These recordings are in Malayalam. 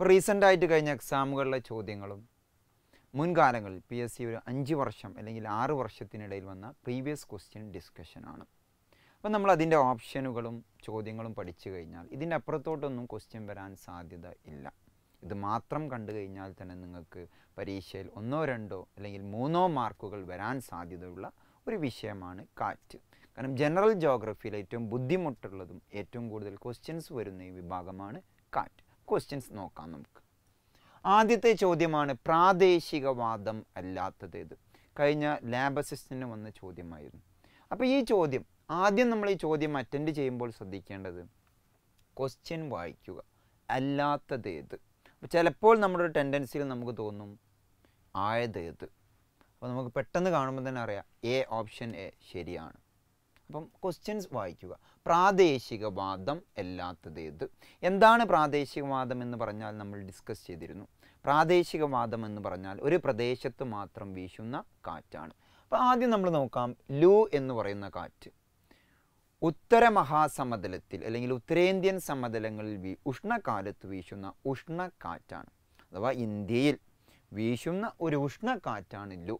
ഇപ്പോൾ ആയിട്ട് കഴിഞ്ഞ എക്സാമുകളിലെ ചോദ്യങ്ങളും മുൻകാലങ്ങളിൽ പി എസ് സി ഒരു അഞ്ച് വർഷം അല്ലെങ്കിൽ ആറ് വർഷത്തിനിടയിൽ വന്ന പ്രീവിയസ് ക്വസ്റ്റ്യൻ ഡിസ്കഷനാണ് അപ്പം നമ്മൾ അതിൻ്റെ ഓപ്ഷനുകളും ചോദ്യങ്ങളും പഠിച്ചു കഴിഞ്ഞാൽ ഇതിൻ്റെ അപ്പുറത്തോട്ടൊന്നും ക്വസ്റ്റ്യൻ വരാൻ സാധ്യത ഇല്ല ഇത് മാത്രം കണ്ടു കഴിഞ്ഞാൽ തന്നെ നിങ്ങൾക്ക് പരീക്ഷയിൽ ഒന്നോ രണ്ടോ അല്ലെങ്കിൽ മൂന്നോ മാർക്കുകൾ വരാൻ സാധ്യതയുള്ള ഒരു വിഷയമാണ് കാറ്റ് കാരണം ജനറൽ ജോഗ്രഫിയിൽ ഏറ്റവും ബുദ്ധിമുട്ടുള്ളതും ഏറ്റവും കൂടുതൽ ക്വസ്റ്റ്യൻസ് വരുന്ന വിഭാഗമാണ് കാറ്റ് ക്വസ്റ്റ്യൻസ് നോക്കാം നമുക്ക് ആദ്യത്തെ ചോദ്യമാണ് പ്രാദേശികവാദം അല്ലാത്തതേത് കഴിഞ്ഞ ലാബ് അസിസ്റ്റൻറ്റിന് വന്ന ചോദ്യമായിരുന്നു അപ്പോൾ ഈ ചോദ്യം ആദ്യം നമ്മൾ ഈ ചോദ്യം അറ്റൻഡ് ചെയ്യുമ്പോൾ ശ്രദ്ധിക്കേണ്ടത് ക്വസ്റ്റ്യൻ വായിക്കുക അല്ലാത്തതേത് അപ്പോൾ ചിലപ്പോൾ നമ്മുടെ ഒരു ടെൻഡൻസിയിൽ നമുക്ക് തോന്നും ആയതേത് അപ്പോൾ നമുക്ക് പെട്ടെന്ന് കാണുമ്പോൾ തന്നെ അറിയാം എ ഓപ്ഷൻ എ ശരിയാണ് അപ്പം ക്വസ്റ്റ്യൻസ് വായിക്കുക പ്രാദേശികവാദം അല്ലാത്തതേത് എന്താണ് പ്രാദേശികവാദം എന്ന് പറഞ്ഞാൽ നമ്മൾ ഡിസ്കസ് ചെയ്തിരുന്നു പ്രാദേശികവാദം എന്ന് പറഞ്ഞാൽ ഒരു പ്രദേശത്ത് മാത്രം വീശുന്ന കാറ്റാണ് അപ്പോൾ ആദ്യം നമ്മൾ നോക്കാം ലൂ എന്ന് പറയുന്ന കാറ്റ് ഉത്തര മഹാസമതലത്തിൽ അല്ലെങ്കിൽ ഉത്തരേന്ത്യൻ സമതലങ്ങളിൽ വീ ഉഷ്ണകാലത്ത് വീശുന്ന ഉഷ്ണക്കാറ്റാണ് അഥവാ ഇന്ത്യയിൽ വീശുന്ന ഒരു ഉഷ്ണക്കാറ്റാണ് ലു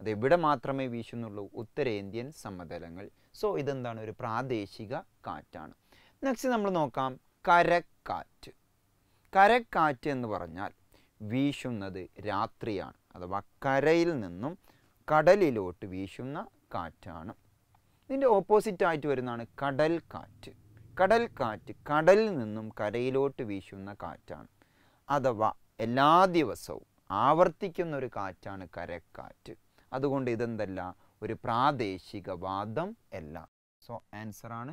അതെവിടെ മാത്രമേ വീശുന്നുള്ളൂ ഉത്തരേന്ത്യൻ സമതലങ്ങൾ സോ ഇതെന്താണ് ഒരു പ്രാദേശിക കാറ്റാണ് നെക്സ്റ്റ് നമ്മൾ നോക്കാം കരക്കാറ്റ് കരക്കാറ്റ് എന്ന് പറഞ്ഞാൽ വീശുന്നത് രാത്രിയാണ് അഥവാ കരയിൽ നിന്നും കടലിലോട്ട് വീശുന്ന കാറ്റാണ് ഇതിൻ്റെ ഓപ്പോസിറ്റായിട്ട് വരുന്നതാണ് കടൽ കാറ്റ് കടൽ കാറ്റ് കടലിൽ നിന്നും കരയിലോട്ട് വീശുന്ന കാറ്റാണ് അഥവാ എല്ലാ ദിവസവും ആവർത്തിക്കുന്ന ഒരു കാറ്റാണ് കരക്കാറ്റ് അതുകൊണ്ട് ഇതെന്തല്ല ഒരു പ്രാദേശികവാദം അല്ല സോ ആൻസർ ആണ്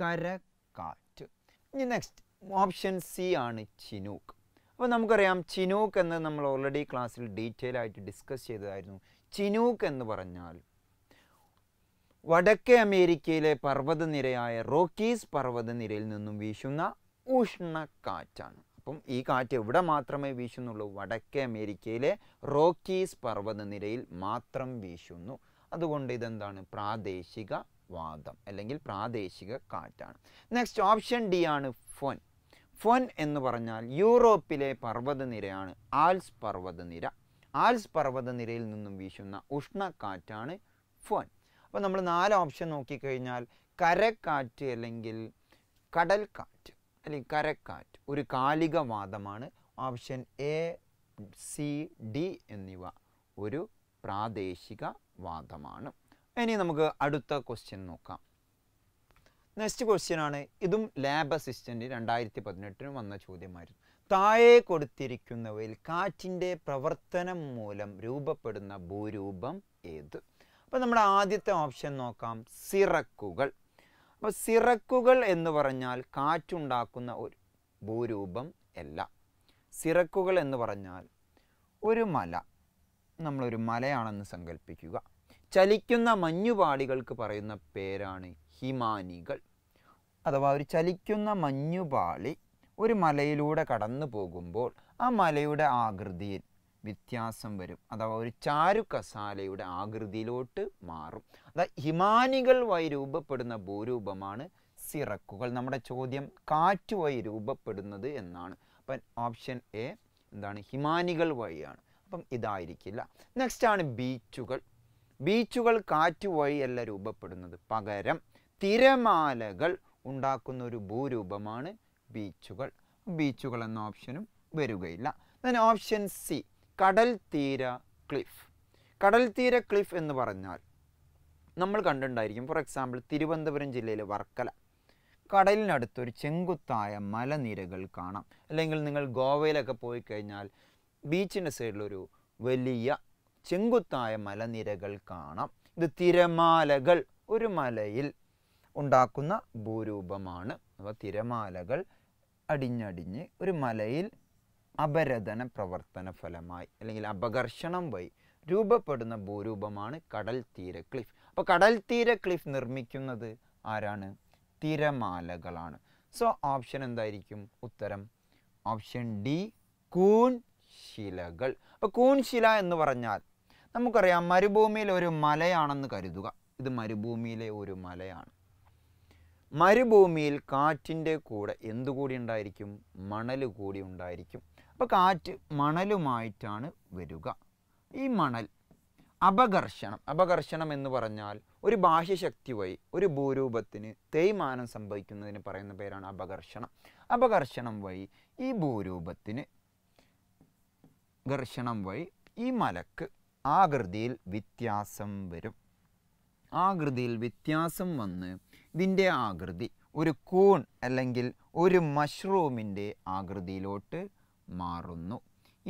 കരക്കാറ്റ് ഇനി നെക്സ്റ്റ് ഓപ്ഷൻ സി ആണ് ചിനൂക്ക് അപ്പോൾ നമുക്കറിയാം ചിനൂക്ക് എന്ന് നമ്മൾ ഓൾറെഡി ക്ലാസ്സിൽ ഡീറ്റെയിൽ ആയിട്ട് ഡിസ്കസ് ചെയ്തതായിരുന്നു ചിനൂക്ക് എന്ന് പറഞ്ഞാൽ വടക്കേ അമേരിക്കയിലെ പർവ്വതനിരയായ റോക്കീസ് പർവ്വതനിരയിൽ നിന്നും വീശുന്ന ഉഷ്ണക്കാറ്റാണ് അപ്പം ഈ കാറ്റ് എവിടെ മാത്രമേ വീശുന്നുള്ളൂ വടക്കേ അമേരിക്കയിലെ റോക്കീസ് പർവ്വതനിരയിൽ മാത്രം വീശുന്നു അതുകൊണ്ട് ഇതെന്താണ് പ്രാദേശിക വാദം അല്ലെങ്കിൽ പ്രാദേശിക കാറ്റാണ് നെക്സ്റ്റ് ഓപ്ഷൻ ഡി ആണ് ഫൊൻ ഫൊൻ എന്ന് പറഞ്ഞാൽ യൂറോപ്പിലെ പർവ്വതനിരയാണ് ആൽസ് പർവ്വതനിര ആൽസ് പർവ്വതനിരയിൽ നിന്നും വീശുന്ന ഉഷ്ണക്കാറ്റാണ് ഫൊൻ അപ്പോൾ നമ്മൾ നാല് ഓപ്ഷൻ നോക്കിക്കഴിഞ്ഞാൽ കരക്കാറ്റ് അല്ലെങ്കിൽ കടൽക്കാറ്റ് അല്ലെങ്കിൽ കരക്കാറ്റ് ഒരു കാലിക വാദമാണ് ഓപ്ഷൻ എ സി ഡി എന്നിവ ഒരു പ്രാദേശിക വാദമാണ് ഇനി നമുക്ക് അടുത്ത ക്വസ്റ്റ്യൻ നോക്കാം നെക്സ്റ്റ് ക്വസ്റ്റ്യൻ ആണ് ഇതും ലാബ് അസിസ്റ്റൻ്റ് രണ്ടായിരത്തി പതിനെട്ടിന് വന്ന ചോദ്യമായിരുന്നു താഴെ കൊടുത്തിരിക്കുന്നവയിൽ കാറ്റിൻ്റെ പ്രവർത്തനം മൂലം രൂപപ്പെടുന്ന ഭൂരൂപം ഏത് അപ്പോൾ നമ്മുടെ ആദ്യത്തെ ഓപ്ഷൻ നോക്കാം സിറക്കുകൾ അപ്പൊ സിറക്കുകൾ എന്ന് പറഞ്ഞാൽ കാറ്റുണ്ടാക്കുന്ന ഒരു ഭൂരൂപം അല്ല സിറക്കുകൾ എന്ന് പറഞ്ഞാൽ ഒരു മല നമ്മളൊരു മലയാണെന്ന് സങ്കല്പിക്കുക ചലിക്കുന്ന മഞ്ഞുപാളികൾക്ക് പറയുന്ന പേരാണ് ഹിമാനികൾ അഥവാ ഒരു ചലിക്കുന്ന മഞ്ഞുപാളി ഒരു മലയിലൂടെ കടന്നു പോകുമ്പോൾ ആ മലയുടെ ആകൃതിയിൽ വ്യത്യാസം വരും അഥവാ ഒരു ചാരു കസാലയുടെ ആകൃതിയിലോട്ട് മാറും അതാ ഹിമാനികൾ വഴി രൂപപ്പെടുന്ന ഭൂരൂപമാണ് സിറക്കുകൾ നമ്മുടെ ചോദ്യം കാറ്റ് വഴി രൂപപ്പെടുന്നത് എന്നാണ് അപ്പം ഓപ്ഷൻ എ എന്താണ് ഹിമാനികൾ വഴിയാണ് അപ്പം ഇതായിരിക്കില്ല നെക്സ്റ്റ് ആണ് ബീച്ചുകൾ ബീച്ചുകൾ കാറ്റ് വഴിയല്ല രൂപപ്പെടുന്നത് പകരം തിരമാലകൾ ഉണ്ടാക്കുന്ന ഒരു ഭൂരൂപമാണ് ബീച്ചുകൾ ബീച്ചുകൾ എന്ന ഓപ്ഷനും വരികയില്ല ഓപ്ഷൻ സി കടൽ തീര ക്ലിഫ് കടൽ തീര ക്ലിഫ് എന്ന് പറഞ്ഞാൽ നമ്മൾ കണ്ടിട്ടുണ്ടായിരിക്കും ഫോർ എക്സാമ്പിൾ തിരുവനന്തപുരം ജില്ലയിലെ വർക്കല കടലിനടുത്തൊരു ചെങ്കുത്തായ മലനിരകൾ കാണാം അല്ലെങ്കിൽ നിങ്ങൾ ഗോവയിലൊക്കെ പോയി കഴിഞ്ഞാൽ ബീച്ചിൻ്റെ സൈഡിലൊരു വലിയ ചെങ്കുത്തായ മലനിരകൾ കാണാം ഇത് തിരമാലകൾ ഒരു മലയിൽ ഉണ്ടാക്കുന്ന ഭൂരൂപമാണ് അപ്പോൾ തിരമാലകൾ അടിഞ്ഞടിഞ്ഞ് ഒരു മലയിൽ അപരതന പ്രവർത്തന ഫലമായി അല്ലെങ്കിൽ അപകർഷണം വഴി രൂപപ്പെടുന്ന ഭൂരൂപമാണ് കടൽ തീര ക്ലിഫ് അപ്പോൾ കടൽ തീര ക്ലിഫ് നിർമ്മിക്കുന്നത് ആരാണ് തിരമാലകളാണ് സോ ഓപ്ഷൻ എന്തായിരിക്കും ഉത്തരം ഓപ്ഷൻ ഡി കൂൺ ശിലകൾ അപ്പോൾ കൂൺശില എന്ന് പറഞ്ഞാൽ നമുക്കറിയാം മരുഭൂമിയിലെ ഒരു മലയാണെന്ന് കരുതുക ഇത് മരുഭൂമിയിലെ ഒരു മലയാണ് മരുഭൂമിയിൽ കാറ്റിൻ്റെ കൂടെ എന്തുകൂടി ഉണ്ടായിരിക്കും മണൽ കൂടി ഉണ്ടായിരിക്കും അപ്പോൾ കാറ്റ് മണലുമായിട്ടാണ് വരിക ഈ മണൽ അപകർഷണം അപകർഷണം എന്ന് പറഞ്ഞാൽ ഒരു ബാഹ്യശക്തി വഴി ഒരു ഭൂരൂപത്തിന് തേയ്മാനം സംഭവിക്കുന്നതിന് പറയുന്ന പേരാണ് അപകർഷണം അപകർഷണം വഴി ഈ ഭൂരൂപത്തിന് ഘർഷണം വഴി ഈ മലക്ക് ആകൃതിയിൽ വ്യത്യാസം വരും ആകൃതിയിൽ വ്യത്യാസം വന്ന് ഇതിൻ്റെ ആകൃതി ഒരു കൂൺ അല്ലെങ്കിൽ ഒരു മഷ്റൂമിൻ്റെ ആകൃതിയിലോട്ട് മാറുന്നു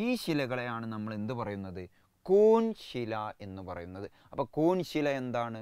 ഈ ശിലകളെയാണ് നമ്മൾ എന്ത് പറയുന്നത് കൂൺ ശില എന്ന് പറയുന്നത് അപ്പോൾ കൂൺ ശില എന്താണ്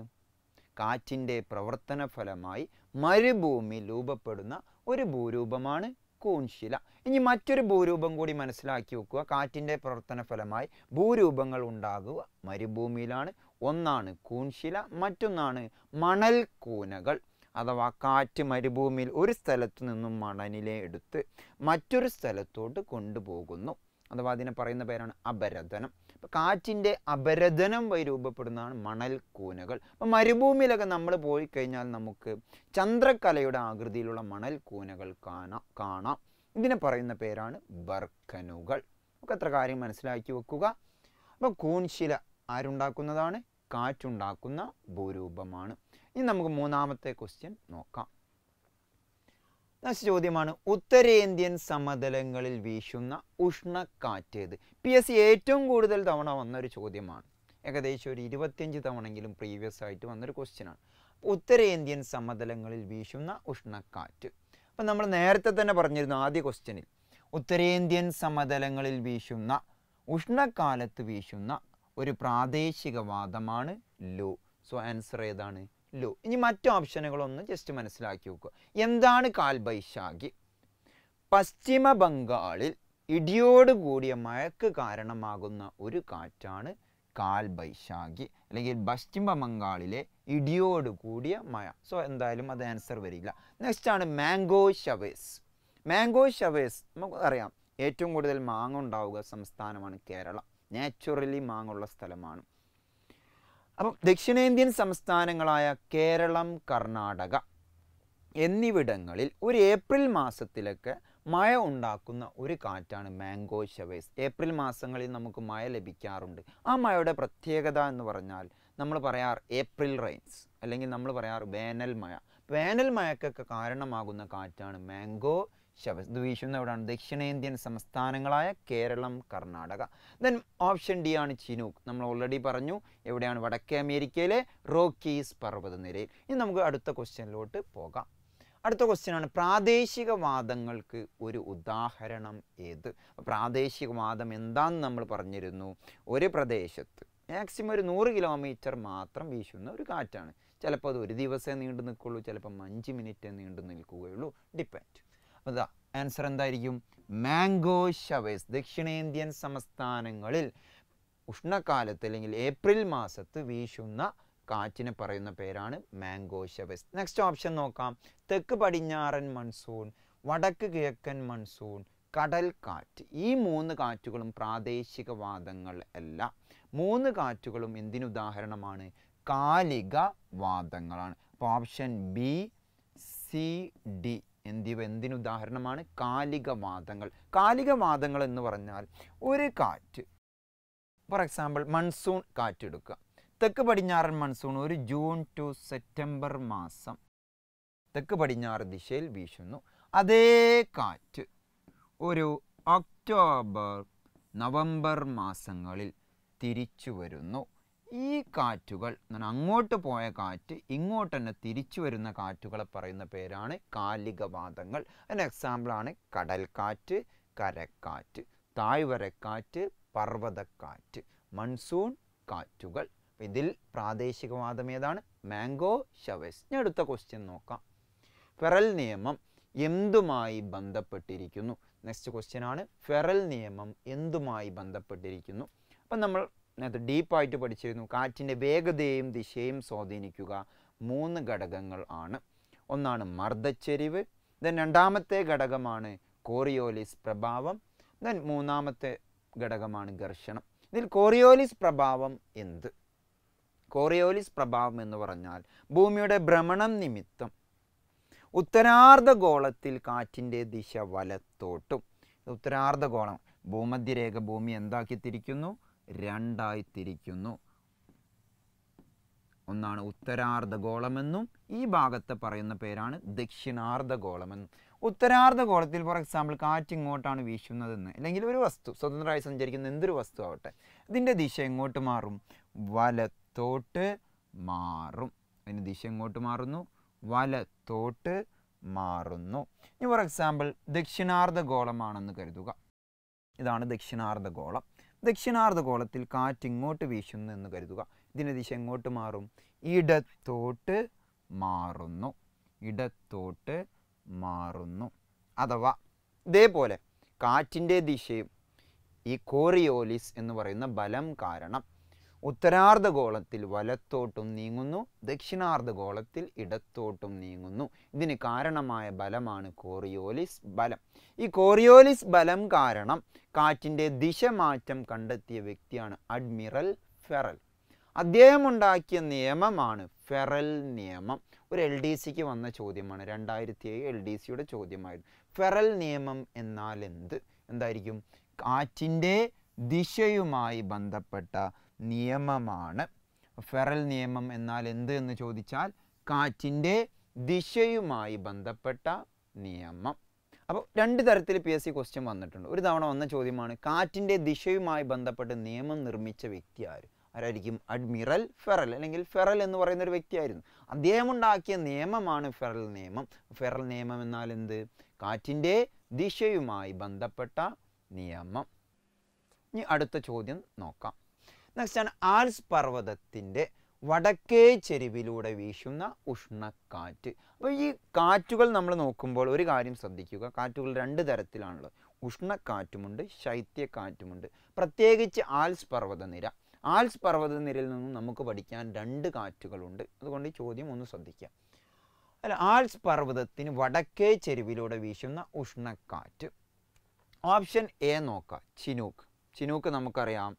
കാറ്റിൻ്റെ പ്രവർത്തന ഫലമായി മരുഭൂമി രൂപപ്പെടുന്ന ഒരു ഭൂരൂപമാണ് കൂൻശില ഇനി മറ്റൊരു ഭൂരൂപം കൂടി മനസ്സിലാക്കി വെക്കുക കാറ്റിൻ്റെ പ്രവർത്തന ഫലമായി ഭൂരൂപങ്ങൾ ഉണ്ടാകുക മരുഭൂമിയിലാണ് ഒന്നാണ് കൂൺശില മറ്റൊന്നാണ് മണൽ കൂനകൾ അഥവാ കാറ്റ് മരുഭൂമിയിൽ ഒരു സ്ഥലത്തു നിന്നും മണലിലെ എടുത്ത് മറ്റൊരു സ്ഥലത്തോട്ട് കൊണ്ടുപോകുന്നു അഥവാ അതിനെ പറയുന്ന പേരാണ് അപരതനം അപ്പോൾ കാറ്റിൻ്റെ അപരതനം വഴി രൂപപ്പെടുന്നതാണ് മണൽ കൂനകൾ അപ്പോൾ മരുഭൂമിയിലൊക്കെ നമ്മൾ പോയി കഴിഞ്ഞാൽ നമുക്ക് ചന്ദ്രകലയുടെ ആകൃതിയിലുള്ള മണൽ കൂനകൾ കാണാം കാണാം ഇതിനെ പറയുന്ന പേരാണ് ബർക്കനുകൾ നമുക്ക് അത്ര കാര്യം മനസ്സിലാക്കി വെക്കുക അപ്പോൾ കൂൺശില ആരുണ്ടാക്കുന്നതാണ് കാറ്റുണ്ടാക്കുന്ന ഭൂരൂപമാണ് ഇനി നമുക്ക് മൂന്നാമത്തെ ക്വസ്റ്റ്യൻ നോക്കാം ചോദ്യമാണ് ഉത്തരേന്ത്യൻ സമതലങ്ങളിൽ വീശുന്ന ഏത് പി എസ് സി ഏറ്റവും കൂടുതൽ തവണ വന്നൊരു ചോദ്യമാണ് ഏകദേശം ഒരു ഇരുപത്തിയഞ്ച് തവണയെങ്കിലും പ്രീവിയസ് ആയിട്ട് വന്നൊരു ക്വസ്റ്റ്യനാണ് ഉത്തരേന്ത്യൻ സമതലങ്ങളിൽ വീശുന്ന ഉഷ്ണക്കാറ്റ് അപ്പം നമ്മൾ നേരത്തെ തന്നെ പറഞ്ഞിരുന്നു ആദ്യ ക്വസ്റ്റ്യനിൽ ഉത്തരേന്ത്യൻ സമതലങ്ങളിൽ വീശുന്ന ഉഷ്ണക്കാലത്ത് വീശുന്ന ഒരു പ്രാദേശികവാദമാണ് ലോ സോ ആൻസർ ഏതാണ് ലോ ഇനി മറ്റു ഓപ്ഷനുകളൊന്ന് ജസ്റ്റ് മനസ്സിലാക്കി വെക്കുക എന്താണ് കാൽബൈശാഖി പശ്ചിമ ബംഗാളിൽ ഇടിയോടുകൂടിയ മഴക്ക് കാരണമാകുന്ന ഒരു കാറ്റാണ് കാൽബൈശാഖി അല്ലെങ്കിൽ പശ്ചിമ ബംഗാളിലെ ഇടിയോടുകൂടിയ മഴ സോ എന്തായാലും അത് ആൻസർ വരില്ല നെക്സ്റ്റ് ആണ് മാംഗോ ഷവേസ് മാംഗോ ഷവേസ് നമുക്ക് അറിയാം ഏറ്റവും കൂടുതൽ മാങ്ങ ഉണ്ടാവുക സംസ്ഥാനമാണ് കേരളം നാച്ചുറലി മാങ്ങുള്ള സ്ഥലമാണ് അപ്പം ദക്ഷിണേന്ത്യൻ സംസ്ഥാനങ്ങളായ കേരളം കർണാടക എന്നിവിടങ്ങളിൽ ഒരു ഏപ്രിൽ മാസത്തിലൊക്കെ മഴ ഉണ്ടാക്കുന്ന ഒരു കാറ്റാണ് മാംഗോ ഷവേസ് ഏപ്രിൽ മാസങ്ങളിൽ നമുക്ക് മഴ ലഭിക്കാറുണ്ട് ആ മഴയുടെ പ്രത്യേകത എന്ന് പറഞ്ഞാൽ നമ്മൾ പറയാറ് ഏപ്രിൽ റെയിൻസ് അല്ലെങ്കിൽ നമ്മൾ പറയാറ് വേനൽ മഴ വേനൽ മഴക്കൊക്കെ കാരണമാകുന്ന കാറ്റാണ് മാംഗോ ശവസ് ദ്വീഷുന്ന എവിടെയാണ് ദക്ഷിണേന്ത്യൻ സംസ്ഥാനങ്ങളായ Keralam Karnataka then option D ആണ് ചിനൂക്ക് നമ്മൾ ഓൾറെഡി പറഞ്ഞു എവിടെയാണ് വടക്കേ അമേരിക്കയിലെ റോക്കീസ് പർവ്വതനിരയിൽ ഇനി നമുക്ക് അടുത്ത ക്വസ്റ്റ്യനിലോട്ട് പോകാം അടുത്ത ക്വസ്റ്റ്യനാണ് പ്രാദേശികവാദങ്ങൾക്ക് ഒരു ഉദാഹരണം ഏത് പ്രാദേശികവാദം എന്താണെന്ന് നമ്മൾ പറഞ്ഞിരുന്നു ഒരു പ്രദേശത്ത് മാക്സിമം ഒരു നൂറ് കിലോമീറ്റർ മാത്രം വീശുന്ന ഒരു കാറ്റാണ് ചിലപ്പോൾ അത് ഒരു ദിവസമേ നീണ്ടു നിൽക്കുള്ളൂ ചിലപ്പം അഞ്ച് മിനിറ്റ് നീണ്ടു നിൽക്കുകയുള്ളൂ ഡിപ്പെൻഡ് ആൻസർ എന്തായിരിക്കും മാംഗോ ഷവേസ് ദക്ഷിണേന്ത്യൻ സംസ്ഥാനങ്ങളിൽ ഉഷ്ണകാലത്ത് അല്ലെങ്കിൽ ഏപ്രിൽ മാസത്ത് വീശുന്ന കാറ്റിന് പറയുന്ന പേരാണ് മാംഗോ ഷവേസ് നെക്സ്റ്റ് ഓപ്ഷൻ നോക്കാം തെക്ക് പടിഞ്ഞാറൻ മൺസൂൺ വടക്ക് കിഴക്കൻ മൺസൂൺ കടൽ കാറ്റ് ഈ മൂന്ന് കാറ്റുകളും പ്രാദേശിക വാദങ്ങൾ അല്ല മൂന്ന് കാറ്റുകളും എന്തിനുദാഹരണമാണ് കാലിക വാദങ്ങളാണ് അപ്പോൾ ഓപ്ഷൻ ബി സി ഡി എന്നിവ എന്തിനുദാഹരണമാണ് കാലികവാദങ്ങൾ കാലികവാദങ്ങൾ എന്ന് പറഞ്ഞാൽ ഒരു കാറ്റ് ഫോർ എക്സാമ്പിൾ മൺസൂൺ കാറ്റെടുക്കുക തെക്ക് പടിഞ്ഞാറൻ മൺസൂൺ ഒരു ജൂൺ ടു സെപ്റ്റംബർ മാസം തെക്ക് പടിഞ്ഞാറ് ദിശയിൽ വീശുന്നു അതേ കാറ്റ് ഒരു ഒക്ടോബർ നവംബർ മാസങ്ങളിൽ തിരിച്ചു വരുന്നു ഈ കാറ്റുകൾ എന്താണ് അങ്ങോട്ട് പോയ കാറ്റ് ഇങ്ങോട്ട് തന്നെ തിരിച്ചു വരുന്ന കാറ്റുകളെ പറയുന്ന പേരാണ് കാലികവാദങ്ങൾ അതിന് എക്സാമ്പിളാണ് കടൽക്കാറ്റ് കരക്കാറ്റ് തായ്വരക്കാറ്റ് പർവ്വതക്കാറ്റ് മൺസൂൺ കാറ്റുകൾ ഇതിൽ പ്രാദേശികവാദം ഏതാണ് മാംഗോ ഷവസ് ഞാൻ അടുത്ത ക്വസ്റ്റ്യൻ നോക്കാം ഫെറൽ നിയമം എന്തുമായി ബന്ധപ്പെട്ടിരിക്കുന്നു നെക്സ്റ്റ് ക്വസ്റ്റ്യൻ ആണ് ഫെറൽ നിയമം എന്തുമായി ബന്ധപ്പെട്ടിരിക്കുന്നു അപ്പം നമ്മൾ അത് ഡീപ്പായിട്ട് പഠിച്ചിരുന്നു കാറ്റിൻ്റെ വേഗതയും ദിശയും സ്വാധീനിക്കുക മൂന്ന് ഘടകങ്ങൾ ആണ് ഒന്നാണ് മർദ്ദച്ചെരിവ് ദെൻ രണ്ടാമത്തെ ഘടകമാണ് കോറിയോലിസ് പ്രഭാവം ദെൻ മൂന്നാമത്തെ ഘടകമാണ് ഘർഷണം ഇതിൽ കോറിയോലിസ് പ്രഭാവം എന്ത് കോറിയോലിസ് പ്രഭാവം എന്ന് പറഞ്ഞാൽ ഭൂമിയുടെ ഭ്രമണം നിമിത്തം ഉത്തരാർദ്ധഗോളത്തിൽ കാറ്റിൻ്റെ ദിശ വലത്തോട്ടും ഉത്തരാർദ്ധഗോളം ഭൂമധ്യരേഖ ഭൂമി എന്താക്കിത്തിരിക്കുന്നു രണ്ടായി തിരിക്കുന്നു ഒന്നാണ് ഉത്തരാർദ്ധഗോളമെന്നും ഈ ഭാഗത്തെ പറയുന്ന പേരാണ് ദക്ഷിണാർദ്ധഗോളമെന്നും ഉത്തരാർദ്ധഗോളത്തിൽ ഫോർ എക്സാമ്പിൾ കാറ്റ് ഇങ്ങോട്ടാണ് വീശുന്നതെന്ന് അല്ലെങ്കിൽ ഒരു വസ്തു സ്വതന്ത്രമായി സഞ്ചരിക്കുന്ന എന്തൊരു വസ്തു ആവട്ടെ ഇതിൻ്റെ ദിശ എങ്ങോട്ട് മാറും വലത്തോട്ട് മാറും അതിന് ദിശ എങ്ങോട്ട് മാറുന്നു വലത്തോട്ട് മാറുന്നു ഇനി ഫോർ എക്സാമ്പിൾ ദക്ഷിണാർദ്ധഗോളമാണെന്ന് കരുതുക ഇതാണ് ദക്ഷിണാർദ്ധഗോളം ദക്ഷിണാർദ്ധഗോളത്തിൽ കാറ്റ് ഇങ്ങോട്ട് വീശുന്നു എന്ന് കരുതുക ഇതിൻ്റെ ദിശ എങ്ങോട്ട് മാറും ഇടത്തോട്ട് മാറുന്നു ഇടത്തോട്ട് മാറുന്നു അഥവാ ഇതേപോലെ കാറ്റിൻ്റെ ദിശയും ഈ കോറിയോലിസ് എന്ന് പറയുന്ന ബലം കാരണം ഉത്തരാർദ്ധഗോളത്തിൽ വലത്തോട്ടും നീങ്ങുന്നു ദക്ഷിണാർദ്ധഗോളത്തിൽ ഇടത്തോട്ടും നീങ്ങുന്നു ഇതിന് കാരണമായ ബലമാണ് കോറിയോലിസ് ബലം ഈ കോറിയോലിസ് ബലം കാരണം കാറ്റിൻ്റെ ദിശമാറ്റം കണ്ടെത്തിയ വ്യക്തിയാണ് അഡ്മിറൽ ഫെറൽ ഉണ്ടാക്കിയ നിയമമാണ് ഫെറൽ നിയമം ഒരു എൽ ഡി സിക്ക് വന്ന ചോദ്യമാണ് രണ്ടായിരത്തി ഏഴ് എൽ ഡി സിയുടെ ചോദ്യമായിരുന്നു ഫെറൽ നിയമം എന്നാൽ എന്ത് എന്തായിരിക്കും കാറ്റിൻ്റെ ദിശയുമായി ബന്ധപ്പെട്ട നിയമമാണ് ഫെറൽ നിയമം എന്നാൽ എന്ത് എന്ന് ചോദിച്ചാൽ കാറ്റിൻ്റെ ദിശയുമായി ബന്ധപ്പെട്ട നിയമം അപ്പോൾ രണ്ട് തരത്തിൽ പി എസ് സി ക്വസ്റ്റ്യൻ വന്നിട്ടുണ്ട് ഒരു തവണ വന്ന ചോദ്യമാണ് കാറ്റിൻ്റെ ദിശയുമായി ബന്ധപ്പെട്ട് നിയമം നിർമ്മിച്ച വ്യക്തി ആര് ആരായിരിക്കും അഡ്മിറൽ ഫെറൽ അല്ലെങ്കിൽ ഫെറൽ എന്ന് പറയുന്ന ഒരു വ്യക്തിയായിരുന്നു അദ്ദേഹം ഉണ്ടാക്കിയ നിയമമാണ് ഫെറൽ നിയമം ഫെറൽ നിയമം എന്നാൽ എന്ത് കാറ്റിൻ്റെ ദിശയുമായി ബന്ധപ്പെട്ട നിയമം ഇനി അടുത്ത ചോദ്യം നോക്കാം നെക്സ്റ്റ് ആൽസ് പർവ്വതത്തിൻ്റെ വടക്കേ ചെരുവിലൂടെ വീശുന്ന ഉഷ്ണക്കാറ്റ് അപ്പോൾ ഈ കാറ്റുകൾ നമ്മൾ നോക്കുമ്പോൾ ഒരു കാര്യം ശ്രദ്ധിക്കുക കാറ്റുകൾ രണ്ട് തരത്തിലാണുള്ളത് ഉഷ്ണക്കാറ്റുമുണ്ട് ശൈത്യക്കാറ്റുമുണ്ട് പ്രത്യേകിച്ച് ആൽസ് പർവ്വതനിര ആൽസ് പർവ്വതനിരയിൽ നിന്നും നമുക്ക് പഠിക്കാൻ രണ്ട് കാറ്റുകളുണ്ട് അതുകൊണ്ട് ഈ ചോദ്യം ഒന്ന് ശ്രദ്ധിക്കുക അല്ല ആൽസ് പർവ്വതത്തിന് വടക്കേ ചെരുവിലൂടെ വീശുന്ന ഉഷ്ണക്കാറ്റ് ഓപ്ഷൻ എ നോക്കാം ചിനൂക്ക് ചിനൂക്ക് നമുക്കറിയാം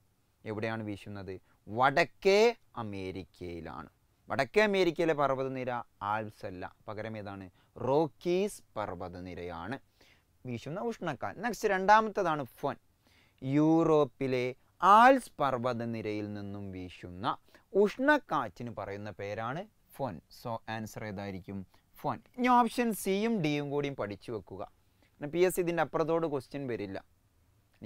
എവിടെയാണ് വീശുന്നത് വടക്കേ അമേരിക്കയിലാണ് വടക്കേ അമേരിക്കയിലെ പർവ്വതനിര ആൽസ് അല്ല പകരം ഏതാണ് റോക്കീസ് പർവ്വതനിരയാണ് വീശുന്ന ഉഷ്ണക്കാൽ നെക്സ്റ്റ് രണ്ടാമത്തതാണ് ഫൻ യൂറോപ്പിലെ ആൽസ് പർവ്വതനിരയിൽ നിന്നും വീശുന്ന ഉഷ്ണക്കാറ്റിന് പറയുന്ന പേരാണ് ഫൊൻ സോ ആൻസർ ഏതായിരിക്കും ഫൊൻ ഇനി ഓപ്ഷൻ സിയും ഡിയും കൂടിയും പഠിച്ചു വെക്കുക പി എസ് ഇതിൻ്റെ അപ്പുറത്തോട് ക്വസ്റ്റ്യൻ വരില്ല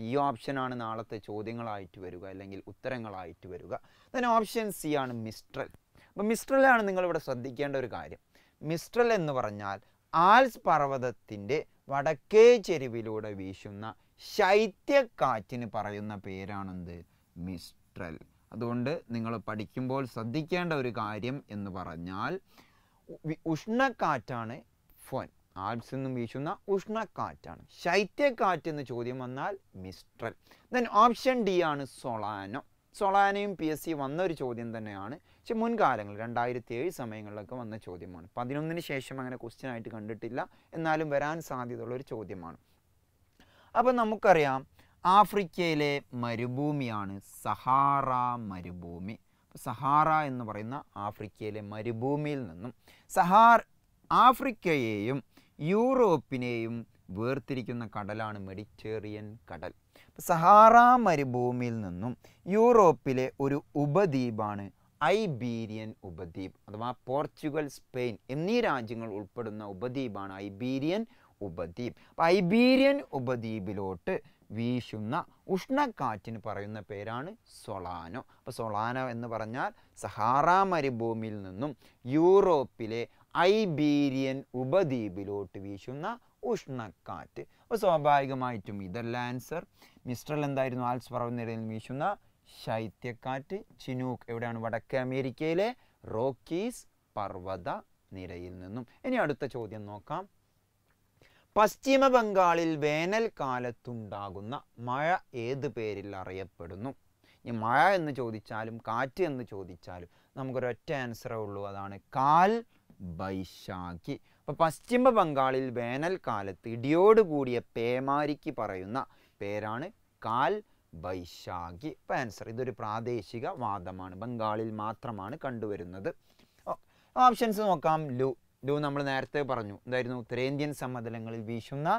ഈ ഓപ്ഷനാണ് നാളത്തെ ചോദ്യങ്ങളായിട്ട് വരിക അല്ലെങ്കിൽ ഉത്തരങ്ങളായിട്ട് വരിക ദെൻ ഓപ്ഷൻ സി ആണ് മിസ്ട്രൽ അപ്പോൾ മിസ്ട്രലാണ് നിങ്ങളിവിടെ ശ്രദ്ധിക്കേണ്ട ഒരു കാര്യം മിസ്ട്രൽ എന്ന് പറഞ്ഞാൽ ആൽസ് പർവ്വതത്തിൻ്റെ വടക്കേ ചെരുവിലൂടെ വീശുന്ന ശൈത്യക്കാറ്റിന് പറയുന്ന പേരാണെന്ത് മിസ്ട്രൽ അതുകൊണ്ട് നിങ്ങൾ പഠിക്കുമ്പോൾ ശ്രദ്ധിക്കേണ്ട ഒരു കാര്യം എന്ന് പറഞ്ഞാൽ ഉഷ്ണക്കാറ്റാണ് ഫോൻ ആൽപ്സിൽ നിന്നും വീശുന്ന ഉഷ്ണക്കാറ്റാണ് ശൈത്യക്കാറ്റ് എന്ന് ചോദ്യം വന്നാൽ മിസ്ട്രൽ ദെൻ ഓപ്ഷൻ ഡി ആണ് സൊളാനോ സൊളാനയും പി എസ് സി വന്ന ഒരു ചോദ്യം തന്നെയാണ് പക്ഷെ മുൻകാലങ്ങൾ രണ്ടായിരത്തി ഏഴ് സമയങ്ങളിലൊക്കെ വന്ന ചോദ്യമാണ് പതിനൊന്നിന് ശേഷം അങ്ങനെ ക്വസ്റ്റ്യൻ ആയിട്ട് കണ്ടിട്ടില്ല എന്നാലും വരാൻ സാധ്യതയുള്ള ഒരു ചോദ്യമാണ് അപ്പം നമുക്കറിയാം ആഫ്രിക്കയിലെ മരുഭൂമിയാണ് സഹാറ മരുഭൂമി സഹാറ എന്ന് പറയുന്ന ആഫ്രിക്കയിലെ മരുഭൂമിയിൽ നിന്നും സഹാർ ആഫ്രിക്കയെയും യൂറോപ്പിനെയും വേർതിരിക്കുന്ന കടലാണ് മെഡിറ്റേറിയൻ കടൽ സഹാറ മരുഭൂമിയിൽ നിന്നും യൂറോപ്പിലെ ഒരു ഉപദ്വീപാണ് ഐബീരിയൻ ഉപദ്വീപ് അഥവാ പോർച്ചുഗൽ സ്പെയിൻ എന്നീ രാജ്യങ്ങൾ ഉൾപ്പെടുന്ന ഉപദ്വീപാണ് ഐബീരിയൻ ഉപദ്വീപ് അപ്പം ഐബീരിയൻ ഉപദ്വീപിലോട്ട് വീശുന്ന ഉഷ്ണക്കാറ്റിന് പറയുന്ന പേരാണ് സൊളാനോ അപ്പോൾ സൊളാനോ എന്ന് പറഞ്ഞാൽ സഹാറ മരുഭൂമിയിൽ നിന്നും യൂറോപ്പിലെ ഐബീരിയൻ ഉപദ്വീപിലോട്ട് വീശുന്ന ഉഷ്ണക്കാറ്റ് അപ്പോൾ സ്വാഭാവികമായിട്ടും ഇതല്ല ആൻസർ മിസ്ട്രൽ എന്തായിരുന്നു ആൽസ് പറവുന്നിടയിൽ വീശുന്ന ശൈത്യക്കാറ്റ് ചിനൂക്ക് എവിടെയാണ് വടക്കേ അമേരിക്കയിലെ റോക്കീസ് പർവ്വത നിരയിൽ നിന്നും ഇനി അടുത്ത ചോദ്യം നോക്കാം പശ്ചിമ ബംഗാളിൽ വേനൽക്കാലത്തുണ്ടാകുന്ന മഴ ഏത് പേരിൽ അറിയപ്പെടുന്നു ഈ മഴ എന്ന് ചോദിച്ചാലും കാറ്റ് എന്ന് ചോദിച്ചാലും നമുക്കൊരൊറ്റ ആൻസറേ ഉള്ളൂ അതാണ് കാൽ ബൈശാഖി അപ്പോൾ പശ്ചിമ ബംഗാളിൽ വേനൽക്കാലത്ത് ഇടിയോടുകൂടിയ പേമാരിക്ക് പറയുന്ന പേരാണ് കാൽ ബൈശാഖി അപ്പോൾ ആൻസർ ഇതൊരു പ്രാദേശിക വാദമാണ് ബംഗാളിൽ മാത്രമാണ് കണ്ടുവരുന്നത് ഓപ്ഷൻസ് നോക്കാം ലു ലു നമ്മൾ നേരത്തെ പറഞ്ഞു എന്തായിരുന്നു ഉത്തരേന്ത്യൻ സമതലങ്ങളിൽ വീശുന്ന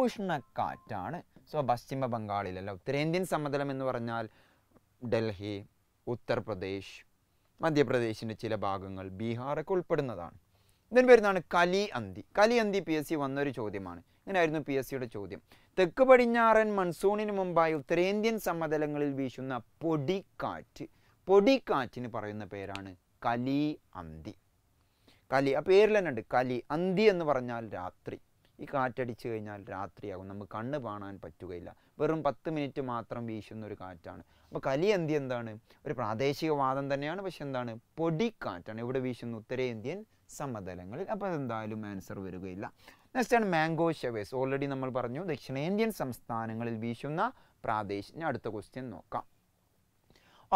ഉഷ്ണക്കാറ്റാണ് സോ പശ്ചിമ ബംഗാളിലല്ല ഉത്തരേന്ത്യൻ സമതലം എന്ന് പറഞ്ഞാൽ ഡൽഹി ഉത്തർപ്രദേശ് മധ്യപ്രദേശിൻ്റെ ചില ഭാഗങ്ങൾ ബീഹാറൊക്കെ ഉൾപ്പെടുന്നതാണ് ഇതിന് വരുന്നതാണ് കലി അന്തി കലി അന്തി പി എസ് സി വന്നൊരു ചോദ്യമാണ് ഇങ്ങനെയായിരുന്നു പി എസ് സിയുടെ ചോദ്യം തെക്ക് പടിഞ്ഞാറൻ മൺസൂണിന് മുമ്പായി ഉത്തരേന്ത്യൻ സമതലങ്ങളിൽ വീശുന്ന പൊടിക്കാറ്റ് പൊടിക്കാറ്റിന് പറയുന്ന പേരാണ് കലി അന്തി കലി ആ പേരിൽ തന്നെ ഉണ്ട് കലി അന്തി എന്ന് പറഞ്ഞാൽ രാത്രി ഈ കാറ്റടിച്ചു കഴിഞ്ഞാൽ രാത്രിയാകും നമുക്ക് കണ്ണ് കാണാൻ പറ്റുകയില്ല വെറും പത്ത് മിനിറ്റ് മാത്രം വീശുന്ന ഒരു കാറ്റാണ് അപ്പോൾ കലിയന്തി എന്താണ് ഒരു പ്രാദേശിക വാദം തന്നെയാണ് പക്ഷെ എന്താണ് പൊടിക്കാറ്റാണ് ഇവിടെ വീശുന്ന ഉത്തരേന്ത്യൻ സമതലങ്ങളിൽ അപ്പോൾ അതെന്തായാലും ആൻസർ വരികയില്ല നെക്സ്റ്റ് ആണ് മാംഗോ ഷവേസ് ഓൾറെഡി നമ്മൾ പറഞ്ഞു ദക്ഷിണേന്ത്യൻ സംസ്ഥാനങ്ങളിൽ വീശുന്ന പ്രാദേശിക അടുത്ത ക്വസ്റ്റ്യൻ നോക്കാം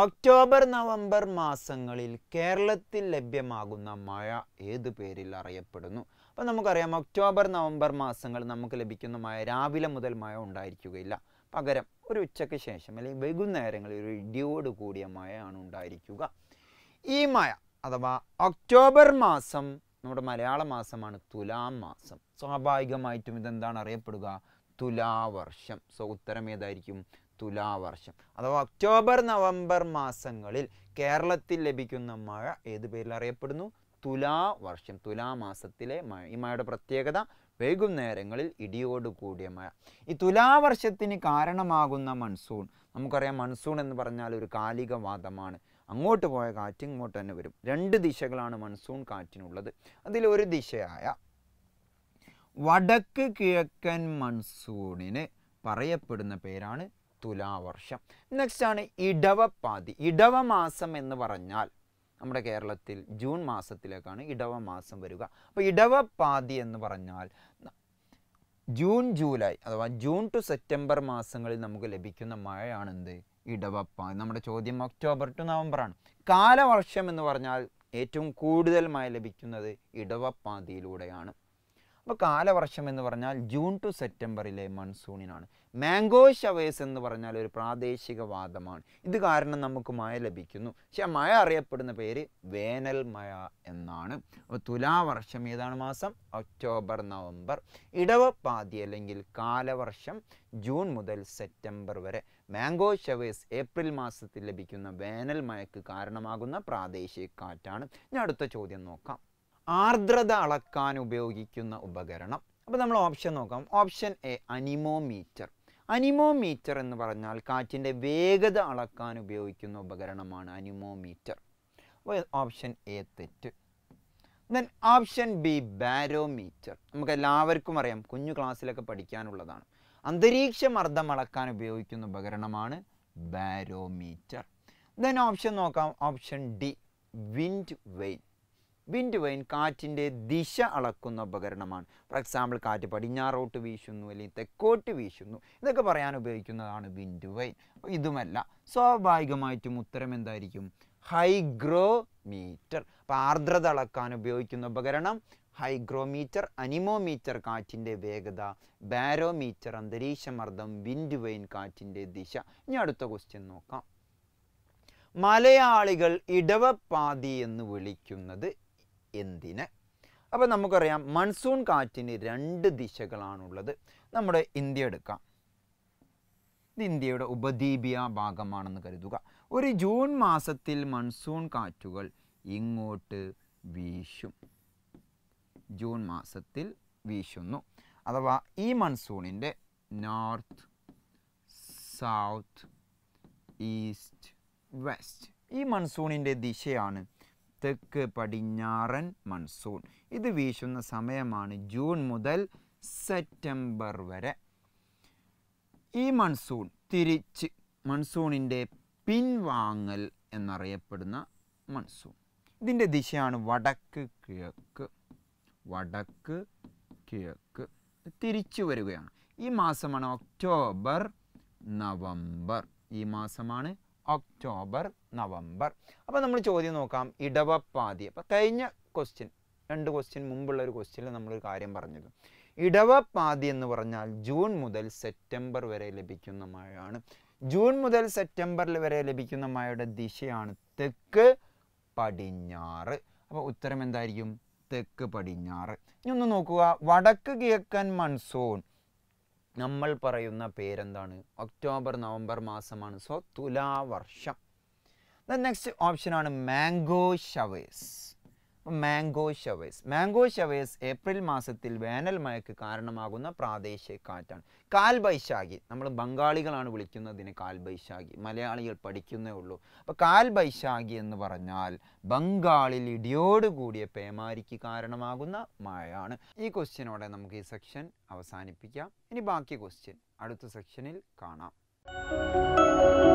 ഒക്ടോബർ നവംബർ മാസങ്ങളിൽ കേരളത്തിൽ ലഭ്യമാകുന്ന മഴ ഏത് പേരിൽ അറിയപ്പെടുന്നു അപ്പം നമുക്കറിയാം ഒക്ടോബർ നവംബർ മാസങ്ങൾ നമുക്ക് ലഭിക്കുന്ന മഴ രാവിലെ മുതൽ മഴ ഉണ്ടായിരിക്കുകയില്ല പകരം ഒരു ഉച്ചയ്ക്ക് ശേഷം അല്ലെങ്കിൽ വൈകുന്നേരങ്ങളിൽ ഒരു ഇടിയോട് കൂടിയ മഴയാണ് ഉണ്ടായിരിക്കുക ഈ മഴ അഥവാ ഒക്ടോബർ മാസം നമ്മുടെ മലയാള മാസമാണ് തുലാം മാസം സ്വാഭാവികമായിട്ടും ഇതെന്താണ് അറിയപ്പെടുക തുലാവർഷം സോ ഉത്തരം ഏതായിരിക്കും തുലാവർഷം അഥവാ ഒക്ടോബർ നവംബർ മാസങ്ങളിൽ കേരളത്തിൽ ലഭിക്കുന്ന മഴ ഏത് പേരിൽ അറിയപ്പെടുന്നു തുലാ വർഷം തുലാമാസത്തിലെ മഴ ഈ മഴയുടെ പ്രത്യേകത വൈകുന്നേരങ്ങളിൽ ഇടിയോടുകൂടിയ മഴ ഈ തുലാവർഷത്തിന് കാരണമാകുന്ന മൺസൂൺ നമുക്കറിയാം മൺസൂൺ എന്ന് പറഞ്ഞാൽ ഒരു കാലിക വാദമാണ് അങ്ങോട്ട് പോയ കാറ്റ് ഇങ്ങോട്ട് തന്നെ വരും രണ്ട് ദിശകളാണ് മൺസൂൺ കാറ്റിനുള്ളത് അതിൽ ഒരു ദിശയായ വടക്ക് കിഴക്കൻ മൺസൂണിന് പറയപ്പെടുന്ന പേരാണ് തുലാവർഷം നെക്സ്റ്റ് ആണ് ഇടവപ്പാതി ഇടവമാസം എന്ന് പറഞ്ഞാൽ നമ്മുടെ കേരളത്തിൽ ജൂൺ മാസത്തിലേക്കാണ് ഇടവ മാസം വരിക അപ്പോൾ ഇടവപ്പാതി എന്ന് പറഞ്ഞാൽ ജൂൺ ജൂലൈ അഥവാ ജൂൺ ടു സെപ്റ്റംബർ മാസങ്ങളിൽ നമുക്ക് ലഭിക്കുന്ന മഴയാണെന്ത് ഇടവപ്പാതി നമ്മുടെ ചോദ്യം ഒക്ടോബർ ടു നവംബറാണ് കാലവർഷം എന്ന് പറഞ്ഞാൽ ഏറ്റവും കൂടുതൽ മഴ ലഭിക്കുന്നത് ഇടവപ്പാതിയിലൂടെയാണ് അപ്പോൾ കാലവർഷം എന്ന് പറഞ്ഞാൽ ജൂൺ ടു സെപ്റ്റംബറിലെ മൺസൂണിനാണ് മാംഗോഷവേസ് എന്ന് പറഞ്ഞാൽ ഒരു പ്രാദേശിക വാദമാണ് ഇത് കാരണം നമുക്ക് മഴ ലഭിക്കുന്നു പക്ഷെ ആ മഴ അറിയപ്പെടുന്ന പേര് വേനൽ മഴ എന്നാണ് അപ്പോൾ തുലാവർഷം ഏതാണ് മാസം ഒക്ടോബർ നവംബർ ഇടവ പാതി അല്ലെങ്കിൽ കാലവർഷം ജൂൺ മുതൽ സെപ്റ്റംബർ വരെ മാംഗോ ഷവേസ് ഏപ്രിൽ മാസത്തിൽ ലഭിക്കുന്ന വേനൽ മഴയ്ക്ക് കാരണമാകുന്ന പ്രാദേശിക കാറ്റാണ് ഞാൻ അടുത്ത ചോദ്യം നോക്കാം ആർദ്രത അളക്കാൻ ഉപയോഗിക്കുന്ന ഉപകരണം അപ്പോൾ നമ്മൾ ഓപ്ഷൻ നോക്കാം ഓപ്ഷൻ എ അനിമോമീറ്റർ അനിമോമീറ്റർ എന്ന് പറഞ്ഞാൽ കാറ്റിൻ്റെ വേഗത അളക്കാൻ ഉപയോഗിക്കുന്ന ഉപകരണമാണ് അനിമോമീറ്റർ ഓപ്ഷൻ എ തെറ്റ് ദെൻ ഓപ്ഷൻ ബി ബാരോമീറ്റർ നമുക്ക് എല്ലാവർക്കും അറിയാം കുഞ്ഞു ക്ലാസ്സിലൊക്കെ പഠിക്കാനുള്ളതാണ് അന്തരീക്ഷ മർദ്ദം അളക്കാൻ ഉപയോഗിക്കുന്ന ഉപകരണമാണ് ബാരോമീറ്റർ ദെൻ ഓപ്ഷൻ നോക്കാം option D wind vane wind vane കാറ്റിൻ്റെ ദിശ അളക്കുന്ന ഉപകരണമാണ് ഫോർ എക്സാമ്പിൾ കാറ്റ് പടിഞ്ഞാറോട്ട് വീശുന്നു അല്ലെങ്കിൽ തെക്കോട്ട് വീശുന്നു ഇതൊക്കെ പറയാൻ ഉപയോഗിക്കുന്നതാണ് വിൻഡ് വൈൻ ഇതുമല്ല സ്വാഭാവികമായിട്ടും ഉത്തരം എന്തായിരിക്കും ഹൈഗ്രോമീറ്റർ അപ്പോൾ ആർദ്രത അളക്കാൻ ഉപയോഗിക്കുന്ന ഉപകരണം ഹൈഗ്രോമീറ്റർ അനിമോമീറ്റർ കാറ്റിൻ്റെ വേഗത ബാരോമീറ്റർ അന്തരീക്ഷമർദ്ദം വിൻഡ് വൈൻ കാറ്റിൻ്റെ ദിശ ഇനി അടുത്ത ക്വസ്റ്റ്യൻ നോക്കാം മലയാളികൾ ഇടവപ്പാതി എന്ന് വിളിക്കുന്നത് എന്തിന് അപ്പോൾ നമുക്കറിയാം മൺസൂൺ കാറ്റിന് രണ്ട് ദിശകളാണുള്ളത് നമ്മുടെ ഇന്ത്യ എടുക്കാം ഇത് ഇന്ത്യയുടെ ഉപദ്വീപിയ ഭാഗമാണെന്ന് കരുതുക ഒരു ജൂൺ മാസത്തിൽ മൺസൂൺ കാറ്റുകൾ ഇങ്ങോട്ട് വീശും ജൂൺ മാസത്തിൽ വീശുന്നു അഥവാ ഈ മൺസൂണിൻ്റെ നോർത്ത് സൗത്ത് ഈസ്റ്റ് വെസ്റ്റ് ഈ മൺസൂണിൻ്റെ ദിശയാണ് തെക്ക് പടിഞ്ഞാറൻ മൺസൂൺ ഇത് വീശുന്ന സമയമാണ് ജൂൺ മുതൽ സെപ്റ്റംബർ വരെ ഈ മൺസൂൺ തിരിച്ച് മൺസൂണിൻ്റെ പിൻവാങ്ങൽ എന്നറിയപ്പെടുന്ന മൺസൂൺ ഇതിൻ്റെ ദിശയാണ് വടക്ക് കിഴക്ക് വടക്ക് കിഴക്ക് തിരിച്ചു വരികയാണ് ഈ മാസമാണ് ഒക്ടോബർ നവംബർ ഈ മാസമാണ് ഒക്ടോബർ നവംബർ അപ്പോൾ നമ്മൾ ചോദ്യം നോക്കാം ഇടവപ്പാതി അപ്പോൾ കഴിഞ്ഞ ക്വസ്റ്റ്യൻ രണ്ട് ക്വസ്റ്റ്യൻ മുമ്പുള്ള ഒരു ക്വസ്റ്റ്യനിൽ നമ്മളൊരു കാര്യം പറഞ്ഞിരുന്നു ഇടവപ്പാതി എന്ന് പറഞ്ഞാൽ ജൂൺ മുതൽ സെപ്റ്റംബർ വരെ ലഭിക്കുന്ന മഴയാണ് ജൂൺ മുതൽ സെപ്റ്റംബറിൽ വരെ ലഭിക്കുന്ന മഴയുടെ ദിശയാണ് തെക്ക് പടിഞ്ഞാറ് അപ്പോൾ ഉത്തരം എന്തായിരിക്കും തെക്ക് പടിഞ്ഞാറ് ഇനി ഒന്ന് നോക്കുക വടക്ക് കിഴക്കൻ മൺസൂൺ നമ്മൾ പറയുന്ന പേരെന്താണ് ഒക്ടോബർ നവംബർ മാസമാണ് സോ തുലാവർഷം ദ നെക്സ്റ്റ് ഓപ്ഷനാണ് mango showers mango showers mango showers April മാസത്തിൽ വേനൽ മഴയ്ക്ക് കാരണമാകുന്ന പ്രാദേശിക കാറ്റാണ് കാൽബൈശാഖി നമ്മൾ ബംഗാളികളാണ് വിളിക്കുന്നതിന് കാൽബൈശാഖി മലയാളികൾ പഠിക്കുന്നേ ഉള്ളൂ അപ്പോൾ കാൽബൈശാഖി എന്ന് പറഞ്ഞാൽ ബംഗാളിൽ ഇടിയോടുകൂടിയ പേമാരിക്ക് കാരണമാകുന്ന മഴയാണ് ഈ ക്വസ്റ്റ്യനോടെ നമുക്ക് ഈ സെക്ഷൻ അവസാനിപ്പിക്കാം ഇനി ബാക്കി ക്വസ്റ്റ്യൻ അടുത്ത സെക്ഷനിൽ കാണാം